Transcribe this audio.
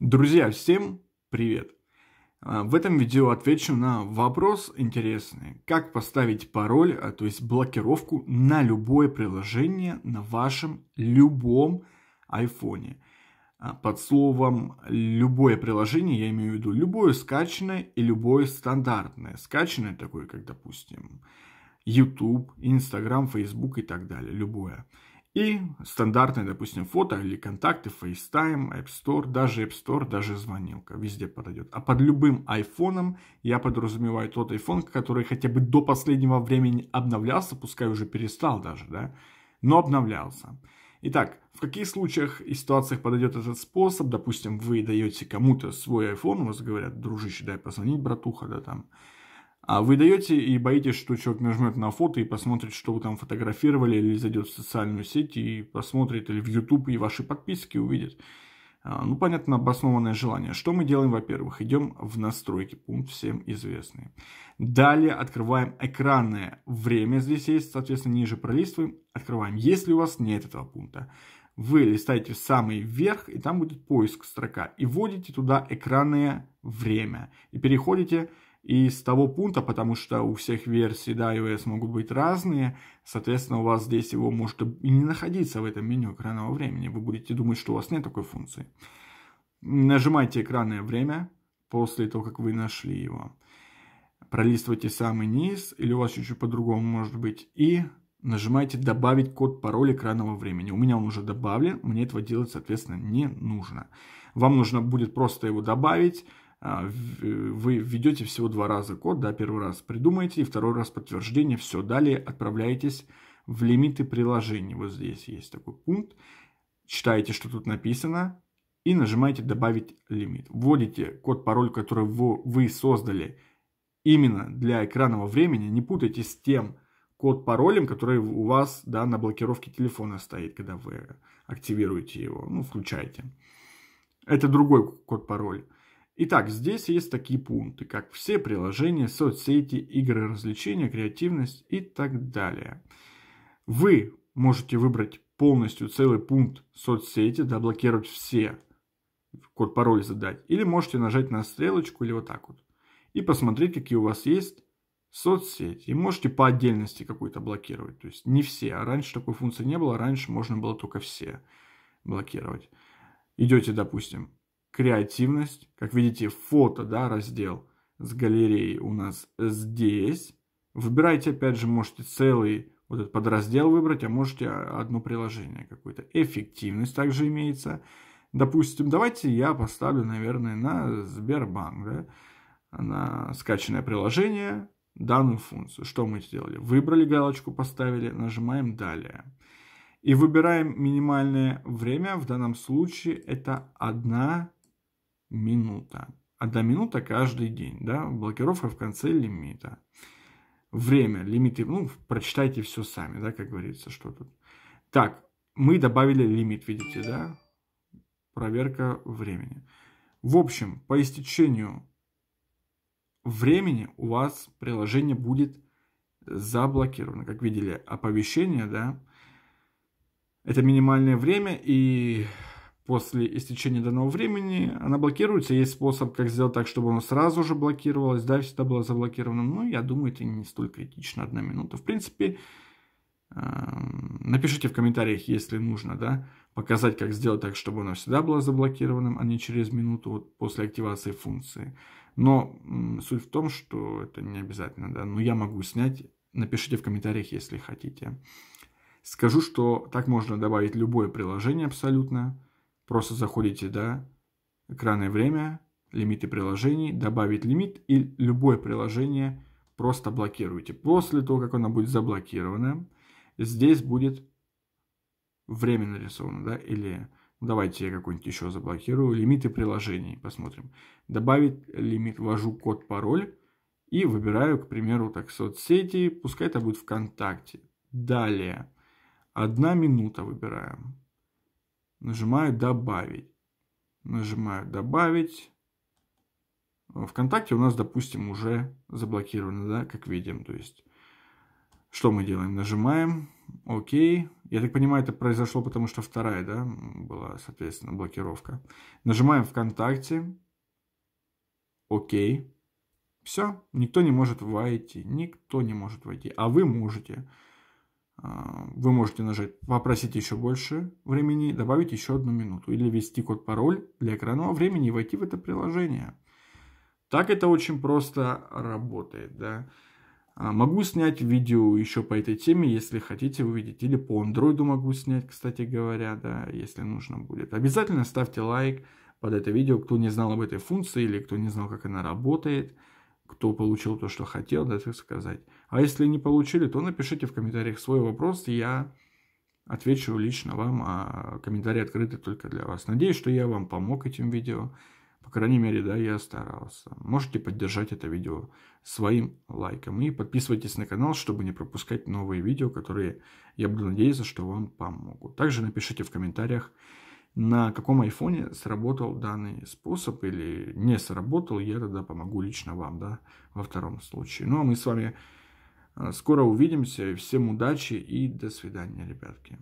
Друзья, всем привет! А, в этом видео отвечу на вопрос интересный. Как поставить пароль, а то есть блокировку на любое приложение на вашем любом айфоне. А, под словом «любое приложение» я имею в виду любое скачанное и любое стандартное. Скачанное такое, как, допустим, YouTube, Instagram, Facebook и так далее. Любое. И стандартные, допустим, фото или контакты, FaceTime, App Store, даже App Store, даже звонилка, везде подойдет. А под любым iPhone я подразумеваю тот iPhone, который хотя бы до последнего времени обновлялся, пускай уже перестал даже, да, но обновлялся. Итак, в каких случаях и ситуациях подойдет этот способ? Допустим, вы даете кому-то свой iPhone, у вас говорят, дружище, дай позвонить, братуха, да, там, а вы даете и боитесь, что человек нажмет на фото и посмотрит, что вы там фотографировали, или зайдет в социальную сеть и посмотрит, или в YouTube, и ваши подписки увидит. А, ну, понятно, обоснованное желание. Что мы делаем, во-первых? Идем в настройки, пункт всем известный. Далее открываем экранное время, здесь есть, соответственно, ниже пролистываем, открываем. Если у вас нет этого пункта, вы листаете в самый верх, и там будет поиск строка, и вводите туда экранное время, и переходите из того пункта, потому что у всех версий да, iOS могут быть разные, соответственно, у вас здесь его может и не находиться в этом меню экранного времени. Вы будете думать, что у вас нет такой функции. Нажимайте экранное время после того, как вы нашли его. Пролистывайте самый низ, или у вас чуть-чуть по-другому может быть, и нажимайте «Добавить код пароль экранного времени». У меня он уже добавлен, мне этого делать, соответственно, не нужно. Вам нужно будет просто его добавить, а, э, вы введете всего два раза код, да, первый раз придумаете, и второй раз подтверждение, все, далее отправляетесь в лимиты приложений, вот здесь есть такой пункт, читаете, что тут написано, и нажимаете «Добавить лимит». Вводите код-пароль, который вы создали именно для экранного времени, не путайте с тем код-паролем, который у вас да, на блокировке телефона стоит, когда вы активируете его, ну, включаете. Это другой код-пароль. Итак, здесь есть такие пункты, как все приложения, соцсети, игры, развлечения, креативность и так далее. Вы можете выбрать полностью целый пункт соцсети, заблокировать все, код пароль задать. Или можете нажать на стрелочку или вот так вот. И посмотреть, какие у вас есть соцсети. И можете по отдельности какую-то блокировать. То есть не все. А раньше такой функции не было. Раньше можно было только все блокировать. Идете, допустим, креативность. Как видите, фото, да, раздел с галереей у нас здесь. Выбирайте, опять же, можете целый вот этот подраздел выбрать, а можете а, одно приложение какое-то. Эффективность также имеется. Допустим, давайте я поставлю, наверное, на Сбербанк, да, на скачанное приложение данную функцию. Что мы сделали? Выбрали галочку, поставили, нажимаем «Далее». И выбираем минимальное время. В данном случае это 1 минута. Одна минута каждый день, да, блокировка в конце лимита. Время, лимиты, ну, прочитайте все сами, да, как говорится, что тут. Так, мы добавили лимит, видите, да, проверка времени. В общем, по истечению времени у вас приложение будет заблокировано. Как видели, оповещение, да, это минимальное время и после истечения данного времени, она блокируется. Есть способ, как сделать так, чтобы оно сразу же блокировалось, да, всегда было заблокировано. Но я думаю, это не столько этично одна минута. В принципе, эм, напишите в комментариях, если нужно, да, показать, как сделать так, чтобы оно всегда было заблокированным, а не через минуту вот, после активации функции. Но суть в том, что это не обязательно, да, но я могу снять. Напишите в комментариях, если хотите. Скажу, что так можно добавить любое приложение абсолютно Просто заходите, да, экранное время, лимиты приложений, добавить лимит и любое приложение просто блокируйте. После того, как оно будет заблокировано, здесь будет время нарисовано, да, или давайте я какой-нибудь еще заблокирую, лимиты приложений, посмотрим. Добавить лимит, ввожу код, пароль и выбираю, к примеру, так, соцсети, пускай это будет ВКонтакте. Далее, одна минута выбираем. Нажимаю «Добавить». Нажимаю «Добавить». ВКонтакте у нас, допустим, уже заблокировано, да, как видим. То есть, что мы делаем? Нажимаем «Ок». Я так понимаю, это произошло, потому что вторая, да, была, соответственно, блокировка. Нажимаем «ВКонтакте». «Ок». Все, никто не может войти, никто не может войти, а вы можете. А, вы можете нажать «Попросить еще больше времени», добавить еще одну минуту или ввести код-пароль для экранного времени и войти в это приложение. Так это очень просто работает, да. А, могу снять видео еще по этой теме, если хотите увидеть. Или по андроиду могу снять, кстати говоря, да, если нужно будет. Обязательно ставьте лайк под это видео, кто не знал об этой функции или кто не знал, как она работает кто получил то, что хотел, да, так сказать. А если не получили, то напишите в комментариях свой вопрос, я отвечу лично вам, а комментарии открыты только для вас. Надеюсь, что я вам помог этим видео. По крайней мере, да, я старался. Можете поддержать это видео своим лайком. И подписывайтесь на канал, чтобы не пропускать новые видео, которые, я буду надеяться, что вам помогут. Также напишите в комментариях, на каком айфоне сработал данный способ или не сработал, я тогда помогу лично вам, да, во втором случае. Ну, а мы с вами э, скоро увидимся, всем удачи и до свидания, ребятки.